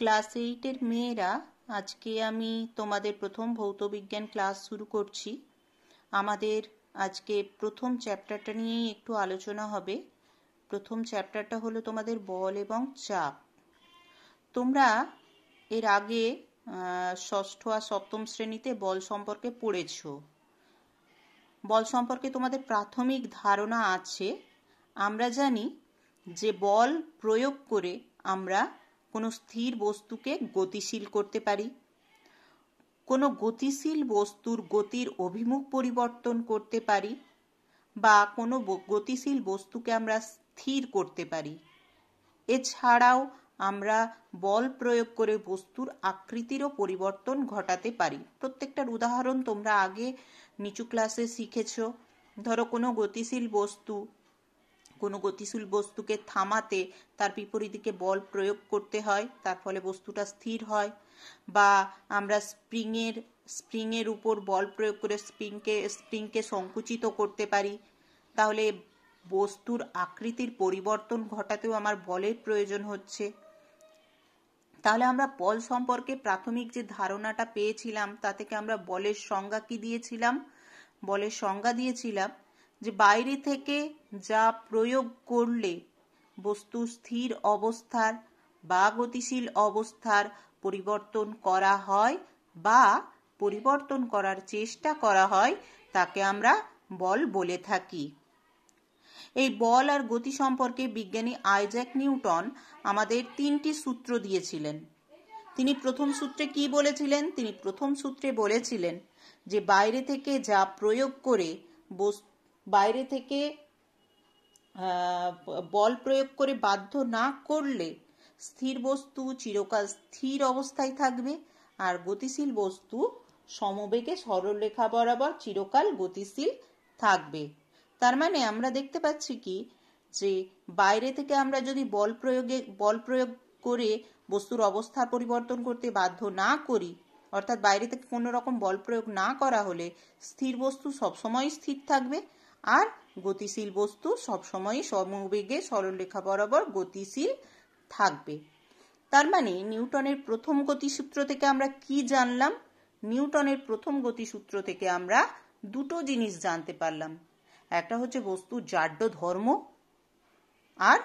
class এইটের মেয়েরা আজকে আমি তোমাদের প্রথম ভৌতবিজ্ঞান ক্লাস শুরু করছি আমাদের আজকে প্রথম চ্যাপ্টারটা নিয়েই একটু আলোচনা হবে প্রথম চ্যাপ্টারটা হলো তোমাদের বল এবং চাপ তোমরা এর আগে ষষ্ঠ আর সপ্তম শ্রেণীতে বল সম্পর্কে পড়েছ বল সম্পর্কে তোমাদের প্রাথমিক ধারণা আছে আমরা জানি যে বল প্রয়োগ করে আমরা কোনো স্থির বস্তুকে গতিশীল করতে পারি কোনো গতিশীল বস্তুর গতির অভিমুখ পরিবর্তন করতে পারি বা কোনো গতিশীল বস্তুকে আমরা স্থির করতে পারি এছাড়াও আমরা বল প্রয়োগ করে বস্তুর আকৃতিরও পরিবর্তন ঘটাতে পারি প্রত্যেকটার উদাহরণ তোমরা আগে নিচু ক্লাসে শিখেছ ধরো কোনো গতিশীল বস্তু কোনো গতিশীল বস্তুকে থামাতে তার বিপরীত দিকে বল প্রয়োগ করতে হয় তার ফলে বস্তুটা স্থির হয় বা আমরা স্প্রিংয়ের স্প্রিংয়ের উপর বল প্রয়োগ করে স্প্রিংকে স্প্রিংকে সংকুচিত করতে পারি তাহলে বস্তুর আকৃতির পরিবর্তন ঘটাতেও আমার বলের প্রয়োজন হচ্ছে তাহলে আমরা বল সম্পর্কে প্রাথমিক যে ধারণাটা পেয়েছিলাম তা থেকে আমরা বলের সংজ্ঞা কি দিয়েছিলাম বলের সংজ্ঞা দিয়েছিলাম যে বাইরে থেকে যা প্রয়োগ করলে বস্তু স্থির অবস্থার বা গতিশীল অবস্থার পরিবর্তন করা হয় বা পরিবর্তন করার চেষ্টা করা হয় তাকে আমরা বল বলে থাকি এই বল আর গতি সম্পর্কে বিজ্ঞানী আইজ্যাক নিউটন আমাদের তিনটি সূত্র দিয়েছিলেন তিনি প্রথম সূত্রে কি বলেছিলেন তিনি প্রথম সূত্রে বলেছিলেন যে বাইরে থেকে যা প্রয়োগ করে বস্তু বাইরে থেকে বল প্রয়োগ করে বাধ্য না করলে স্থির বস্তু চিরকাল স্থির অবস্থায় থাকবে আর গতিশীল বস্তু সমবেগে সরলরেখা বরাবর চিরকাল গতিশীল থাকবে তার মানে আমরা দেখতে পাচ্ছি কি যে বাইরে থেকে আমরা যদি বল প্রয়োগে বল প্রয়োগ করে বস্তুর অবস্থা পরিবর্তন করতে বাধ্য না করি অর্থাৎ বাইরে থেকে কোনো রকম বল প্রয়োগ না করা হলে স্থির বস্তু সবসময় স্থির থাকবে আর গতিশীল বস্তু সবসময়ই সমবেগে সরলরেখা বরাবর গতিশীল থাকবে তার মানে নিউটনের প্রথম গতিসূত্র থেকে আমরা কি জানলাম নিউটনের প্রথম গতিসূত্র থেকে আমরা দুটো জিনিস জানতে পারলাম একটা হচ্ছে বস্তু জাড্য ধর্ম আর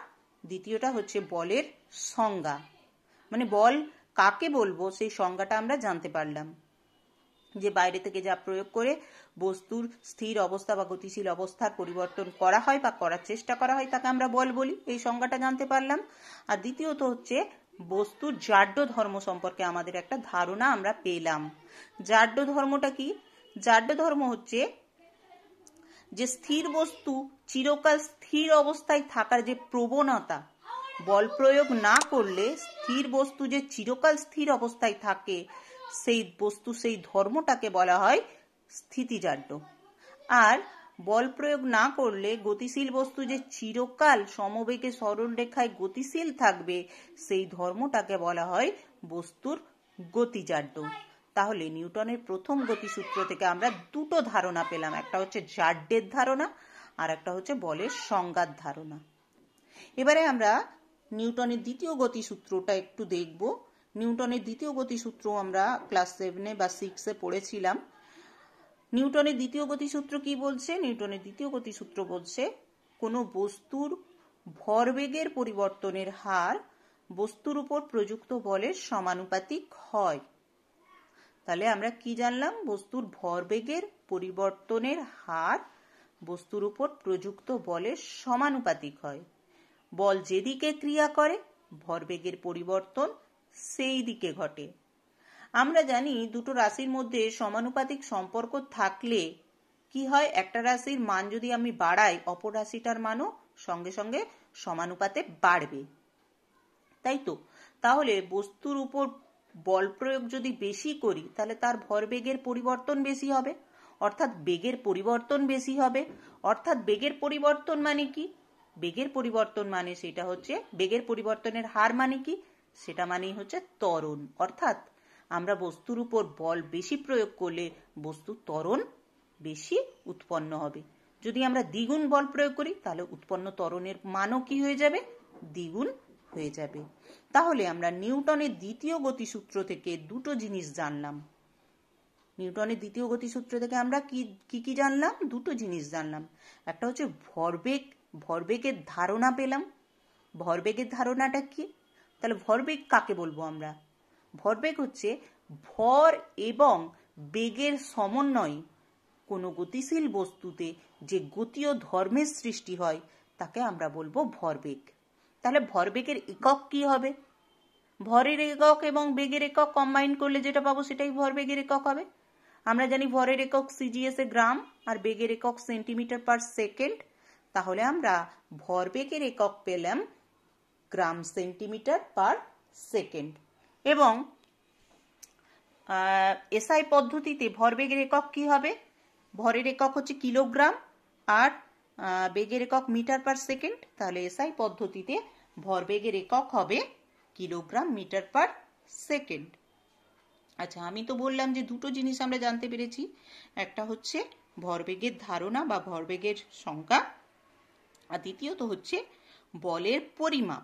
দ্বিতীয়টা হচ্ছে বলের সংজ্ঞা মানে বল কাকে বলবো সেই সংজ্ঞাটা আমরা জানতে পারলাম যে বাইরে থেকে যা প্রয়োগ করে বস্তুর স্থির অবস্থা বা গতিশীল অবস্থার পরিবর্তন করা হয় বা করার চেষ্টা করা হয় তাকে আমরা বল বলি এই সংজ্ঞাটা জানতে পারলাম আর দ্বিতীয়ত হচ্ছে বস্তুর জাড্য ধর্ম সম্পর্কে আমাদের একটা ধারণা আমরা পেলাম জাড্য ধর্মটা কি জাড্য ধর্ম হচ্ছে যে স্থির বস্তু চিরকাল স্থির অবস্থায় থাকার যে প্রবণতা বল প্রয়োগ না করলে স্থির বস্তু যে চিরকাল স্থির অবস্থায় থাকে সেই বস্তু সেই ধর্মটাকে বলা হয় স্থিতিজাড্য আর বল প্রয়োগ না করলে গতিশীল বস্তু যে চিরকাল সমবেগে সরল রেখায় গতিশীল থাকবে সেই ধর্মটাকে বলা হয় বস্তুর গতিজাড্য তাহলে নিউটনের প্রথম গতিসূত্র থেকে আমরা দুটো ধারণা পেলাম একটা হচ্ছে জাড্যের ধারণা আর একটা হচ্ছে বলের সংজ্ঞার ধারণা এবারে আমরা নিউটনের দ্বিতীয় গতিসূত্রটা একটু দেখব নিউটনের দ্বিতীয় গতিসূত্র আমরা ক্লাস সেভেনে বা সিক্সে পড়েছিলাম নিউটনের দ্বিতীয় গতিসূত্র কি বলছে নিউটনের দ্বিতীয় গতিসূত্র বলছে কোনো বস্তুর ভরবেগের পরিবর্তনের হার বস্তুর উপর প্রযুক্ত বলের সমানুপাতিক হয় তাহলে আমরা কি জানলাম বস্তুর ভরবেগের পরিবর্তনের হার বস্তুর উপর প্রযুক্ত বলের সমানুপাতিক হয় বল যেদিকে ক্রিয়া করে ভরবেগের পরিবর্তন সেই দিকে ঘটে আমরা জানি দুটো রাশির মধ্যে সমানুপাতিক সম্পর্ক থাকলে কি হয় একটা রাশির মান যদি আমি বাড়াই অপর রাশিটার মানও সঙ্গে সঙ্গে সমানুপাতে বাড়বে তাই তো তাহলে বস্তুর উপর বল প্রয়োগ যদি বেশি করি তাহলে তার ভরবেগের পরিবর্তন বেশি হবে অর্থাৎ বেগের পরিবর্তন বেশি হবে অর্থাৎ বেগের পরিবর্তন মানে কি বেগের পরিবর্তন মানে সেটা হচ্ছে বেগের পরিবর্তনের হার মানে কি সেটা মানেই হচ্ছে ত্বরণ অর্থাৎ আমরা বস্তুর উপর বল বেশি প্রয়োগ করলে বস্তু ত্বরণ বেশি উৎপন্ন হবে যদি আমরা দ্বিগুণ বল প্রয়োগ করি তাহলে উৎপন্ন ত্বরণের মানও কি হয়ে যাবে দ্বিগুণ হয়ে যাবে তাহলে আমরা নিউটনের দ্বিতীয় গতিসূত্র থেকে দুটো জিনিস জানলাম নিউটনের দ্বিতীয় গতিসূত্র থেকে আমরা কি কি জানলাম দুটো জিনিস জানলাম একটা হচ্ছে ভরবেগ ভরবেগের ধারণা পেলাম ভরবেগের ধারণাটা কি তাহলে ভরবেগ কাকে বলবো আমরা ভরবেগ হচ্ছে ভর এবং বেগের সমন্বয় কোনো গতিশীল বস্তুতে যে গতীয় ধর্মের সৃষ্টি হয় তাকে আমরা বলবো ভরবেগ তাহলে ভরবেগের একক কি হবে ভরের একক এবং বেগের একক কম্বাইন করলে যেটা পাবো সেটাই ভরবেগের একক হবে আমরা জানি ভরের একক সিজিএস এ গ্রাম আর বেগের একক সেন্টিমিটার পার সেকেন্ড তাহলে আমরা ভরবেগের একক পেলাম গ্রাম সেন্টিমিটার পার সেকেন্ড এবং এসআই পদ্ধতিতে ভরবেগের একক কি হবে ভরের একক হচ্ছে কিলোগ্রাম আর বেগের একক মিটার পার সেকেন্ড তাহলে এসআই পদ্ধতিতে ভরবেগের একক হবে কিলোগ্রাম মিটার পার সেকেন্ড আচ্ছা আমি তো বললাম যে দুটো জিনিস আমরা জানতে পেরেছি একটা হচ্ছে ভরবেগের ধারণা বা ভরবেগের সংখ্যা আর দ্বিতীয়ত হচ্ছে বলের পরিমাপ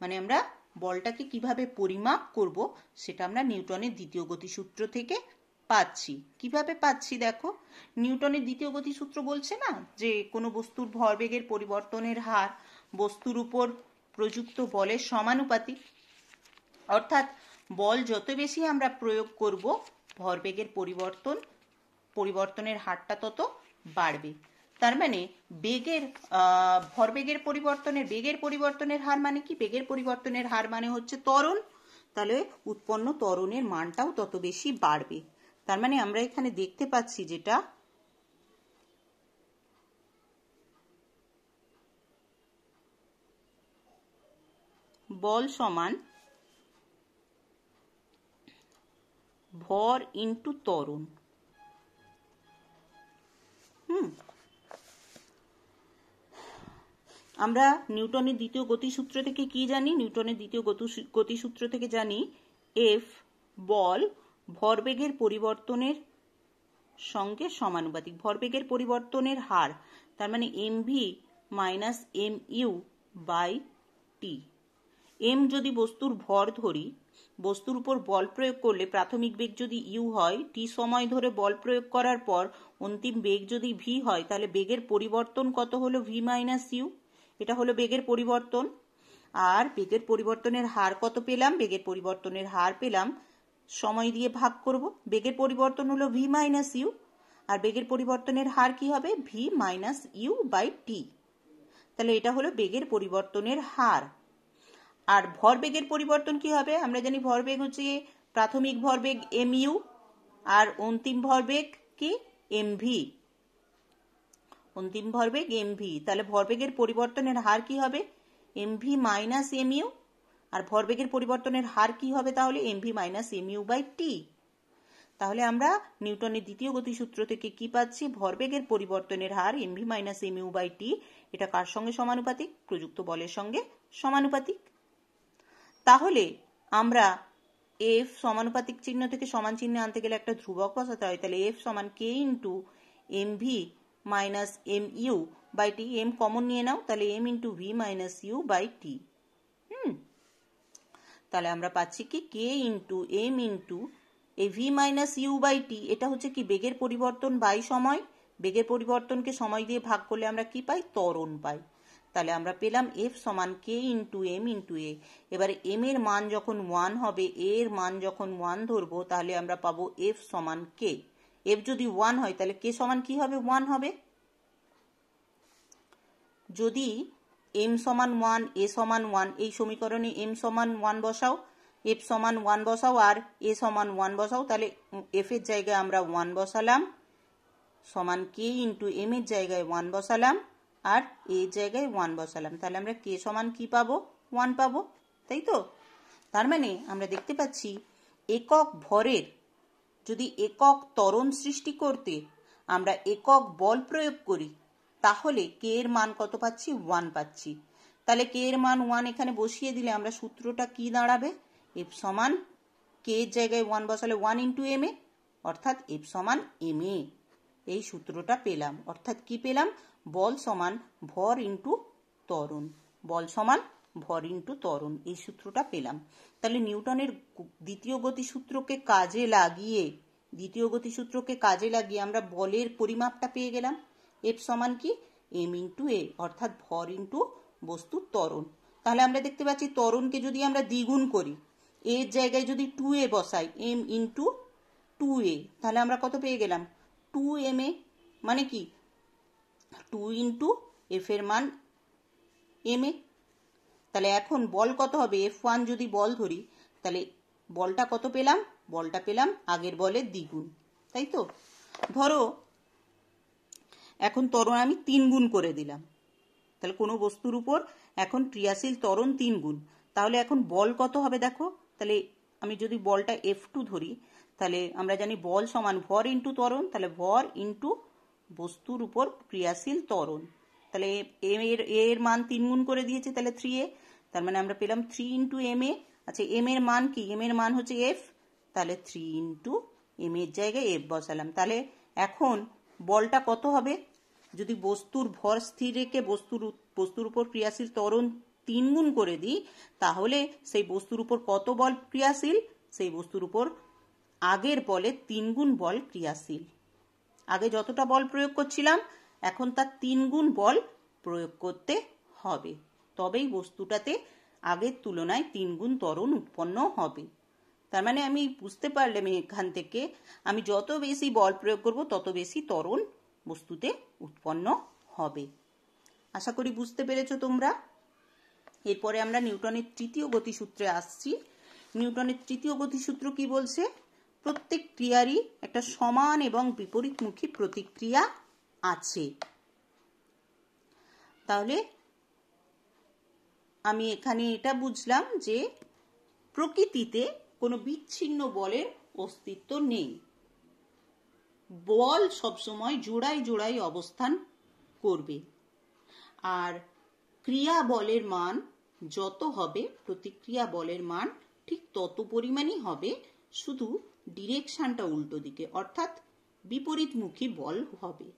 মানে আমরা বলটাকে কিভাবে পরিমাপ করব সেটা আমরা নিউটনের দ্বিতীয় গতিসূত্র থেকে পাচ্ছি কিভাবে পাচ্ছি দেখো নিউটনের দ্বিতীয় গতিসূত্র বলছে না যে কোনো বস্তুর ভরবেগের পরিবর্তনের হার বস্তুর উপর প্রযুক্ত বলের সমানুপাতিক অর্থাৎ বল যত বেশি আমরা প্রয়োগ করব ভরবেগের পরিবর্তন পরিবর্তনের হারটা তত বাড়বে তার মানে বেগের ভরবেগের পরিবর্তনের বেগের পরিবর্তনের হার মানে কি বেগের পরিবর্তনের হার মানে হচ্ছে ত্বরণ তাহলে উৎপন্ন ত্বরণের মানটাও তত বেশি বাড়বে তার মানে আমরা এখানে দেখতে পাচ্ছি যেটা বল সমান ভর ইন্টু ত্বরণ হুম আমরা নিউটনের দ্বিতীয় গতিসূত্র থেকে কি জানি নিউটনের দ্বিতীয় গতিসূত্র থেকে জানি এফ বল ভরবেগের পরিবর্তনের সঙ্গে সমানুপাতিক ভরবেগের পরিবর্তনের হার তার মানে m v minus m u by t m যদি বস্তুর ভর ধরি বস্তুর উপর বল প্রয়োগ করলে প্রাথমিক বেগ যদি ইউ হয় টি সময় ধরে বল প্রয়োগ করার পর অন্তিম বেগ যদি ভি হয় তাহলে বেগের পরিবর্তন কত হলো ভি মাইনাস ইউ এটা হলো বেগের পরিবর্তন আর বেগের পরিবর্তনের হার কত পেলাম বেগের পরিবর্তনের হার পেলাম সময় দিয়ে ভাগ করব বেগের পরিবর্তন হলো ভি মাইনাস ইউ আর বেগের পরিবর্তনের হার কি হবে v minus u by t তাহলে এটা হলো বেগের পরিবর্তনের হার আর ভর বেগের পরিবর্তন কি হবে আমরা জানি ভর বেগ হচ্ছে প্রাথমিক ভরবেগ এম ইউ আর অন্তিম ভরবেগ কি এম ভি অন্তিম ভরবেগ এমভি তাহলে ভরবেগের পরিবর্তনের হার কি হবে এমভি মাইনাস এমইউ আর ভরবেগের পরিবর্তনের হার কি হবে তাহলে m v minus m u by t তাহলে আমরা নিউটনের দ্বিতীয় গতিসূত্র থেকে কি পাচ্ছি ভরবেগের পরিবর্তনের হার m v minus m u by t এটা কার সঙ্গে সমানুপাতিক প্রযুক্ত বলের সঙ্গে সমানুপাতিক তাহলে আমরা এফ সমানুপাতিক চিহ্ন থেকে সমান চিহ্নে আনতে গেলে একটা ধ্রুবক বসাতে হয় তাহলে এফ সমান k into m v minus m u by t m common নিয়ে নাও তাহলে m into v minus u by t হুম তাহলে আমরা পাচ্ছি কি কে ইন্টু এম ইন্টু এই v minus u by t এটা হচ্ছে কি বেগের পরিবর্তন বাই সময় বেগের পরিবর্তনকে সময় দিয়ে ভাগ করলে আমরা কি পাই ত্বরণ পাই তাহলে আমরা পেলাম এফ সমান k into m into a এবারে এম এর মান যখন ওয়ান হবে এর মান যখন ওয়ান ধরবো তাহলে আমরা পাবো এফ সমান কে এফ যদি ওয়ান হয় তাহলে কে সমান কি হবে ওয়ান হবে যদি এম সমান ওয়ান এ সমান ওয়ান এই সমীকরণে এম সমান ওয়ান বসাও এফ সমান ওয়ান বসাও আর এ সমান ওয়ান বসাও তাহলে এফ এর জায়গায় আমরা ওয়ান বসালাম সমান কে ইন্টু এম এর জায়গায় ওয়ান বসালাম আর এ জায়গায় ওয়ান বসালাম তাহলে আমরা কে সমান কি পাবো ওয়ান পাবো তাই তো তার মানে আমরা দেখতে পাচ্ছি একক ভরের যদি একক তরণ সৃষ্টি করতে আমরা একক বল প্রয়োগ করি তাহলে কে এর মান কত পাচ্ছি ওয়ান পাচ্ছি তাহলে কে এর মান ওয়ান এখানে বসিয়ে দিলে আমরা সূত্রটা কি দাঁড়াবে এফ সমান কে এর জায়গায় ওয়ান বসালে ওয়ান ইন্টু এম এ অর্থাৎ এফ সমান এম এ এই সূত্রটা পেলাম অর্থাৎ কি পেলাম বল সমান ভর ইন্টু তরণ বল সমান ভর ইন্টু ত্বরণ এই সূত্রটা পেলাম তাহলে নিউটনের দ্বিতীয় গতি সূত্রকে কাজে লাগিয়ে দ্বিতীয় গতি সূত্রকে কাজে লাগিয়ে আমরা বলের পরিমাপটা পেয়ে গেলাম এফ সমান কি এম ইন্টু এ অর্থাৎ ভর ইন্টু বস্তুর ত্বরণ তাহলে আমরা দেখতে পাচ্ছি ত্বরণকে যদি আমরা দ্বিগুণ করি এর জায়গায় যদি টু এ বসাই এম ইন্টু টু এ তাহলে আমরা কত পেয়ে গেলাম টু এম এ মানে কি টু ইন্টু এফ এর মান এম এ তাহলে এখন বল কত হবে এফ ওয়ান যদি বল ধরি তাহলে বলটা কত পেলাম বলটা পেলাম আগের বলের দ্বিগুণ তাই তো ধরো এখন তরণ আমি তিন গুণ করে দিলাম তাহলে কোনো বস্তুর উপর এখন ক্রিয়াশীল তরণ তিন গুণ তাহলে এখন বল কত হবে দেখো তাহলে আমি যদি বলটা এফ টু ধরি তাহলে আমরা জানি বল সমান ভর ইন্টু তরণ তাহলে ভর ইন্টু বস্তুর উপর ক্রিয়াশীল তরণ তাহলে এর এর মান তিন গুণ করে দিয়েছে তাহলে থ্রি এ তার মানে আমরা পেলাম থ্রি ইন্টু এম এ আচ্ছা এম এর মান কি এম এর মান হচ্ছে এফ তাহলে থ্রি ইন্টু এম এর জায়গায় এফ বসালাম তাহলে এখন বলটা কত হবে যদি বস্তুর ভর স্থির রেখে বস্তুর বস্তুর উপর ক্রিয়াশীল ত্বরণ তিন গুণ করে দিই তাহলে সেই বস্তুর উপর কত বল ক্রিয়াশীল সেই বস্তুর উপর আগের বলে তিন গুণ বল ক্রিয়াশীল আগে যতটা বল প্রয়োগ করছিলাম এখন তার তিন গুণ বল প্রয়োগ করতে হবে তবেই বস্তুটাতে আগের তুলনায় তিনগুণ ত্বরণ উৎপন্ন হবে তার মানে আমি বুঝতে পারলাম এখান থেকে আমি যত বেশি বল প্রয়োগ করব তত বেশি ত্বরণ বস্তুতে উৎপন্ন হবে আশা করি বুঝতে পেরেছ তোমরা এরপরে আমরা নিউটনের তৃতীয় গতিসূত্রে আসছি নিউটনের তৃতীয় গতিসূত্র কি বলছে প্রত্যেক ক্রিয়ারই একটা সমান এবং বিপরীতমুখী প্রতিক্রিয়া আছে তাহলে আমি এখানে এটা বুঝলাম যে প্রকৃতিতে কোনো বিচ্ছিন্ন বলের অস্তিত্ব নেই বল সবসময় জোড়ায় জোড়ায় অবস্থান করবে আর ক্রিয়া বলের মান যত হবে প্রতিক্রিয়া বলের মান ঠিক তত পরিমাণই হবে শুধু ডিরেকশানটা উল্টো দিকে অর্থাৎ বিপরীতমুখী বল হবে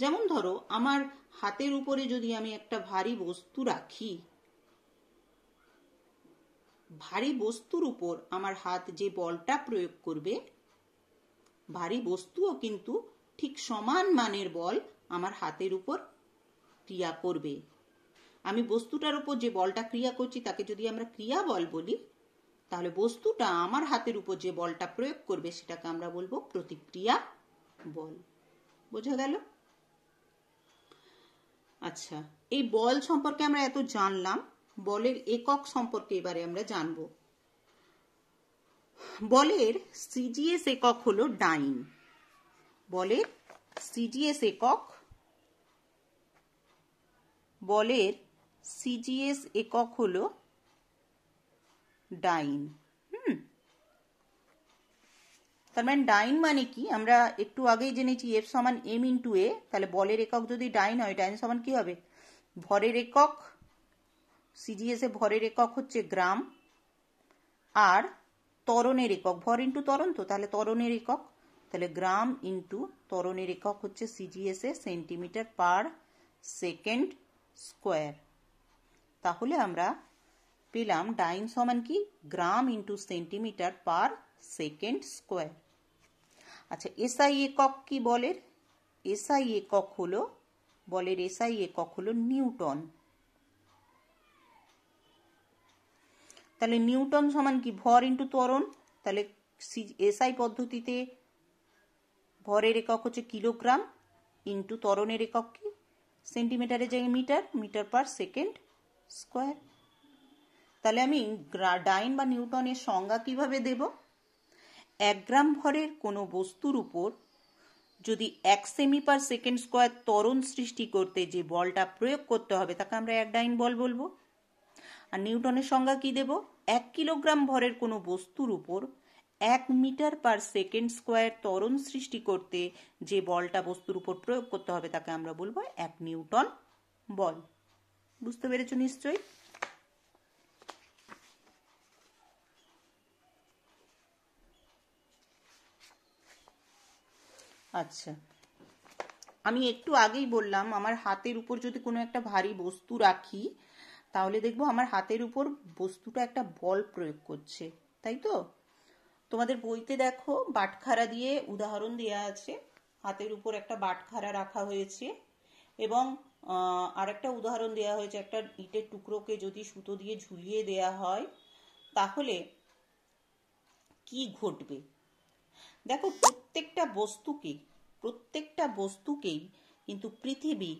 যেমন ধরো আমার হাতের উপরে যদি আমি একটা ভারী বস্তু রাখি ভারী বস্তুর উপর আমার হাত যে বলটা প্রয়োগ করবে ভারী বস্তুও কিন্তু ঠিক সমান মানের বল আমার হাতের উপর ক্রিয়া করবে আমি বস্তুটার উপর যে বলটা ক্রিয়া করছি তাকে যদি আমরা ক্রিয়া বল বলি তাহলে বস্তুটা আমার হাতের উপর যে বলটা প্রয়োগ করবে সেটাকে আমরা বলবো প্রতিক্রিয়া বল বোঝা গেল আচ্ছা এই বল সম্পর্কে আমরা এত জানলাম বলের একক সম্পর্কে এবারে আমরা জানব বলের সিজিএস একক হলো ডাইন বলের সিজিএস একক বলের সিজিএস একক হলো ডাইন হুম তার মানে ডাইন মানে কি আমরা একটু আগেই জেনেছি এফ সমান এম ইন্টু এ তাহলে বলের একক যদি ডাইন হয় ডাইন সমান কি হবে ভরের একক সিজিএসএ ভরের একক হচ্ছে গ্রাম আর তরণের একক ভর ইন্টু তরণ তো তাহলে তরণের একক তাহলে গ্রাম ইন্টু তরণের একক হচ্ছে সিজিএসএ সেন্টিমিটার পার সেকেন্ড স্কোয়ার তাহলে আমরা পেলাম ডাইন সমান কি gram into centimetre per second square আচ্ছা এসআই একক কি বলের এসআই একক হলো বলের এসআই একক হলো নিউটন তাহলে নিউটন সমান কি ভর ইন্টু ত্বরণ তাহলে এসআই পদ্ধতিতে ভরের একক হচ্ছে কিলোগ্রাম ইন্টু ত্বরণের একক কি সেন্টিমিটারে যাই metre metre per second square তাহলে আমি ডাইন বা নিউটনের সংজ্ঞা কিভাবে দেব এক গ্রাম ভরের কোনো বস্তুর উপর যদি এক সেমি পার সেকেন্ড স্কোয়ার ত্বরণ সৃষ্টি করতে যে বলটা প্রয়োগ করতে হবে তাকে আমরা এক ডাইন বল বলবো আর নিউটনের সংজ্ঞা কি দেব এক কিলোগ্রাম ভরের কোনো বস্তুর উপর এক মিটার পার সেকেন্ড স্কোয়ার ত্বরণ সৃষ্টি করতে যে বলটা বস্তুর উপর প্রয়োগ করতে হবে তাকে আমরা বলবো এক নিউটন বল বুঝতে পেরেছ নিশ্চয়ই আচ্ছা আমি একটু আগেই বললাম আমার হাতের উপর যদি কোনো একটা ভারী বস্তু রাখি তাহলে দেখবো আমার হাতের উপর বস্তুটা একটা বল প্রয়োগ করছে তাই তো তোমাদের বইতে দেখো বাটখারা দিয়ে উদাহরণ দেওয়া আছে হাতের উপর একটা বাটখারা রাখা হয়েছে এবং আরেকটা উদাহরণ দেওয়া হয়েছে একটা ইটের টুকরোকে যদি সুতো দিয়ে ঝুলিয়ে দেয়া হয় তাহলে কি ঘটবে দেখো প্রত্যেকটা বস্তুকে প্রত্যেকটা বস্তুকেই কিন্তু পৃথিবী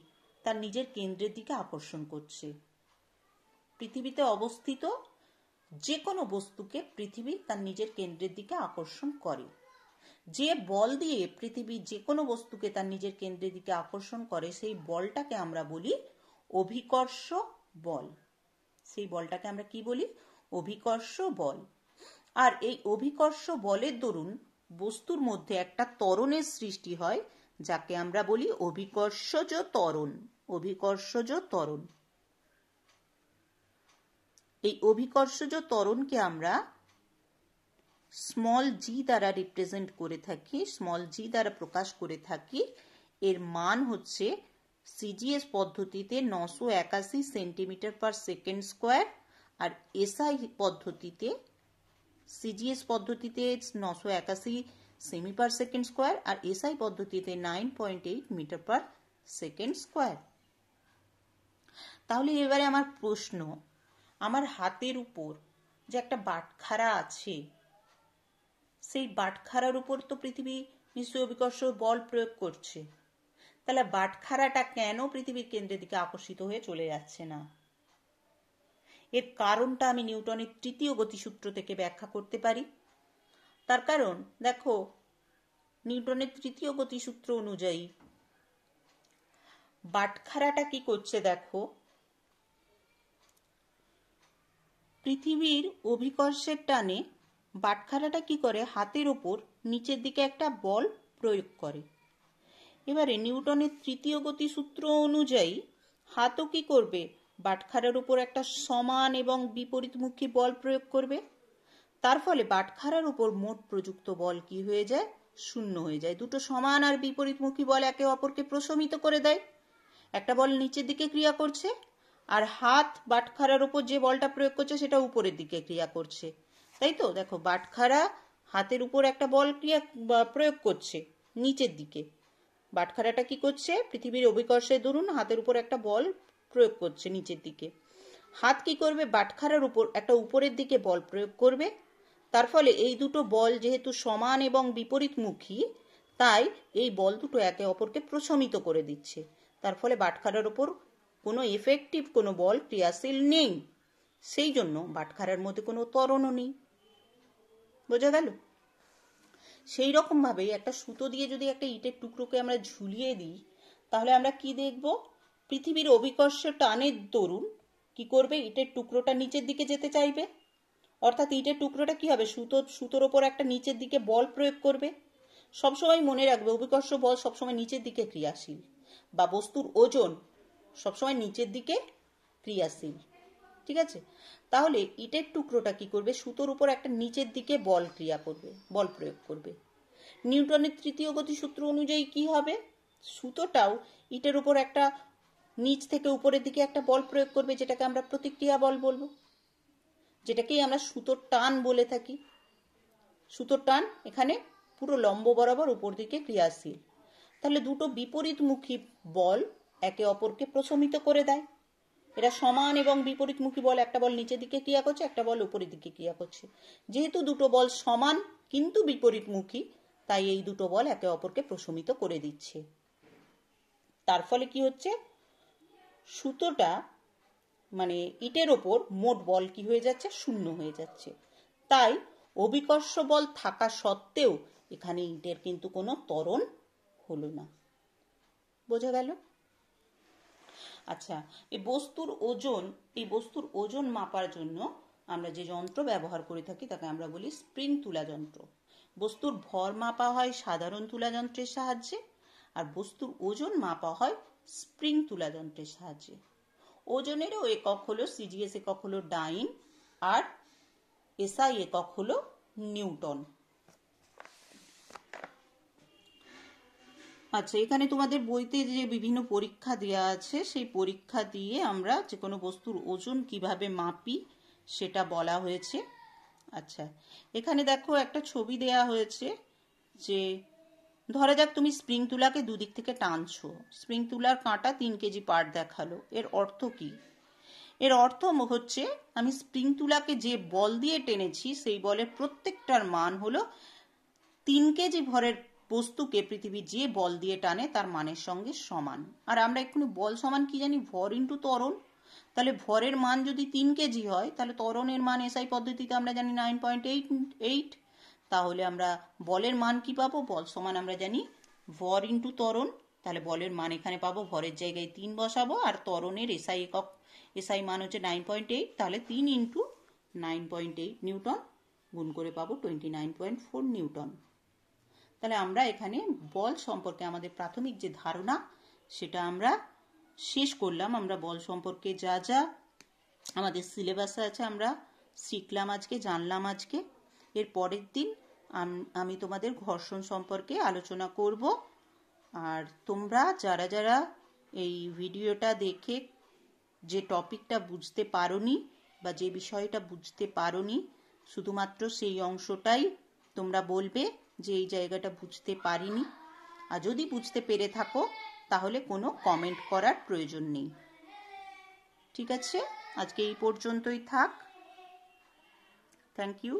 তার নিজের কেন্দ্রের দিকে আকর্ষণ করছে পৃথিবীতে অবস্থিত যে কোনো বস্তুকে পৃথিবী তার নিজের কেন্দ্রের দিকে আকর্ষণ করে যে বল দিয়ে পৃথিবী যে কোনো বস্তুকে তার নিজের কেন্দ্রের দিকে আকর্ষণ করে সেই বলটাকে আমরা বলি অভিকর্ষ বল সেই বলটাকে আমরা কি বলি অভিকর্ষ বল আর এই অভিকর্ষ বলের দরুন বস্তুর মধ্যে একটা ত্বরণের সৃষ্টি হয় যাকে আমরা বলি অভিকর্ষজ তরণ অভিকর্ষজ ত্বরণ এই অভিকর্ষজ ত্বরণকে আমরা স্মল জি দ্বারা রিপ্রেজেন্ট করে থাকি স্মল জি দ্বারা প্রকাশ করে থাকি এর মান হচ্ছে সিজিএস পদ্ধতিতে নশো একাশি সেন্টিমিটার পার সেকেন্ড স্কোয়ার আর এসআই পদ্ধতিতে সিজিএস পদ্ধতিতে নশো একাশি সেমি পার সেকেন্ড স্কোয়ার আর এসআই পদ্ধতিতে nine point eight metre per second square তাহলে এবারে আমার প্রশ্ন আমার হাতের উপর যে একটা বাটখারা আছে সেই বাটখারার উপর তো পৃথিবী নিশ্চয় অবিকর্ষ বল প্রয়োগ করছে তাহলে বাটখারাটা কেন পৃথিবীর কেন্দ্রের দিকে আকর্ষিত হয়ে চলে যাচ্ছে না এর কারণটা আমি নিউটনের তৃতীয় গতিসূত্র থেকে ব্যাখ্যা করতে পারি তার কারণ দেখো নিউটনের তৃতীয় গতিসূত্র অনুযায়ী বাটখারাটা কি করছে দেখো পৃথিবীর অভিকর্ষের টানে বাটখারাটা কি করে হাতের ওপর নিচের দিকে একটা বল প্রয়োগ করে এবারে নিউটনের তৃতীয় গতি সূত্র অনুযায়ী হাতও কি করবে বাটখারার উপর একটা সমান এবং বিপরীতমুখী বল প্রয়োগ করবে তার ফলে বাটখারার উপর মোট প্রযুক্ত বল কি হয়ে যায় শূন্য হয়ে যায় দুটো সমান আর বিপরীতমুখী বল একে অপরকে প্রশমিত করে দেয় একটা বল নিচের দিকে ক্রিয়া করছে আর হাত বাটখারার উপর যে বলটা প্রয়োগ করছে সেটা উপরের দিকে ক্রিয়া করছে তাই তো দেখো বাটখারা হাতের উপর একটা বল ক্রিয়া প্রয়োগ করছে নিচের দিকে বাটখারাটা কি করছে পৃথিবীর অভিকর্ষের দরুন হাতের উপর একটা বল প্রয়োগ করছে নিচের দিকে হাত কি করবে বাটখারার উপর একটা উপরের দিকে বল প্রয়োগ করবে তার ফলে এই দুটো বল যেহেতু সমান এবং বিপরীতমুখী তাই এই বল দুটো একে অপরকে প্রশমিত করে দিচ্ছে তার ফলে বাটখারার উপর কোনো এফেক্টিভ কোনো বল ক্রিয়াশীল নেই সেই জন্য বাটখারার মধ্যে কোনো তরণও নেই বোঝা গেল সেই রকমভাবে একটা সুতো দিয়ে যদি একটা ইটের টুকরোকে আমরা ঝুলিয়ে দিই তাহলে আমরা কি দেখব পৃথিবীর অভিকর্ষ টানের দরুন কি করবে ইটের টুকরোটা নিচের দিকে যেতে চাইবে অর্থাৎ ইটের টুকরোটা কি হবে সুতো সুতোর ওপর একটা নিচের দিকে বল প্রয়োগ করবে সবসময় মনে রাখবে অভিকর্ষ বল সবসময় নিচের দিকে ক্রিয়াশীল বা বস্তুর ওজন সবসময় নিচের দিকে ক্রিয়াশীল ঠিক আছে তাহলে ইটের টুকরোটা কি করবে সুতোর উপর একটা নিচের দিকে বল ক্রিয়া করবে বল প্রয়োগ করবে নিউটনের তৃতীয় গতি সূত্র অনুযায়ী কি হবে সুতোটাও ইটের উপর একটা নিচ থেকে উপরের দিকে একটা বল প্রয়োগ করবে যেটাকে আমরা প্রতিক্রিয়া বল বলবো যেটাকেই আমরা সুতোর টান বলে থাকি সুতোর টান এখানে পুরো লম্ব বরাবর উপর দিকে ক্রিয়াশীল তাহলে দুটো বিপরীতমুখী বল একে অপরকে প্রশমিত করে দেয় এরা সমান এবং বিপরীতমুখী বল একটা বল নিচের দিকে ক্রিয়া করছে একটা বল উপরের দিকে ক্রিয়া করছে যেহেতু দুটো বল সমান কিন্তু বিপরীতমুখী তাই এই দুটো বল একে অপরকে প্রশমিত করে দিচ্ছে তার ফলে কি হচ্ছে সুতোটা মানে ইটের ওপর মোট বল কি হয়ে যাচ্ছে শূন্য হয়ে যাচ্ছে তাই অবিকর্ষ বল থাকা সত্ত্বেও এখানে ইটের কিন্তু কোনো ত্বরণ হলো না বোঝা গেল আচ্ছা এই বস্তুর ওজন এই বস্তুর ওজন মাপার জন্য আমরা যে যন্ত্র ব্যবহার করে থাকি তাকে আমরা বলি স্প্রিং তুলা যন্ত্র বস্তুর ভর মাপা হয় সাধারণ তুলা যন্ত্রের সাহায্যে আর বস্তুর ওজন মাপা হয় স্প্রিং তুলা যন্ত্রের সাহায্যে ওজনেরও একক হলো সিজিএস একক হলো ডাইন আর এসআই একক হলো নিউটন আচ্ছা এখানে তোমাদের বইতে যে বিভিন্ন পরীক্ষা দেওয়া আছে সেই পরীক্ষা দিয়ে আমরা যে কোনো বস্তুর ওজন কিভাবে মাপি সেটা বলা হয়েছে আচ্ছা এখানে দেখো একটা ছবি দেয়া হয়েছে যে ধরা যাক তুমি স্প্রিং তুলাকে দুদিক থেকে টানছো স্প্রিং তুলার কাঁটা তিন কেজি পাট দেখালো এর অর্থ কি এর অর্থ হচ্ছে আমি স্প্রিং তুলাকে যে বল দিয়ে টেনেছি সেই বলের প্রত্যেকটার মান হলো তিন কেজি ভরের বস্তুকে পৃথিবী যে বল দিয়ে টানে তার মানের সঙ্গে সমান আর আমরা এক্ষুনি বল সমান কি জানি ভর ইন্টু ত্বরণ তাহলে ভরের মান যদি তিন কেজি হয় তাহলে ত্বরণের মান এসআই পদ্ধতিতে আমরা জানি নাইন পয়েন্ট এইট এইট তাহলে আমরা বলের মান কি পাবো বল সমান আমরা জানি ভর ইন্টু ত্বরণ তাহলে বলের মান এখানে পাবো ভরের জায়গায় তিন বসাবো আর ত্বরণের এসআই একক এসআই মান হচ্ছে নাইন পয়েন্ট এইট তাহলে তিন into nine point eight newton গুণ করে পাবো twenty nine point four newton তাহলে আমরা এখানে বল সম্পর্কে আমাদের প্রাথমিক যে ধারণা সেটা আমরা শেষ করলাম আমরা বল সম্পর্কে যা যা আমাদের সিলেবাসে আছে আমরা শিখলাম আজকে জানলাম আজকে এর পরের দিন আমি তোমাদের ঘর্ষণ সম্পর্কে আলোচনা করব আর তোমরা যারা যারা এই ভিডিওটা দেখে যে টপিকটা বুঝতে পারোনি বা যে বিষয়টা বুঝতে পারোনি শুধুমাত্র সেই অংশটাই তোমরা বলবে যে এই জায়গাটা বুঝতে পারিনি আর যদি বুঝতে পেরে থাকো তাহলে কোনো কমেন্ট করার প্রয়োজন নেই ঠিক আছে আজকে এই পর্যন্তই থাক থ্যাংক ইউ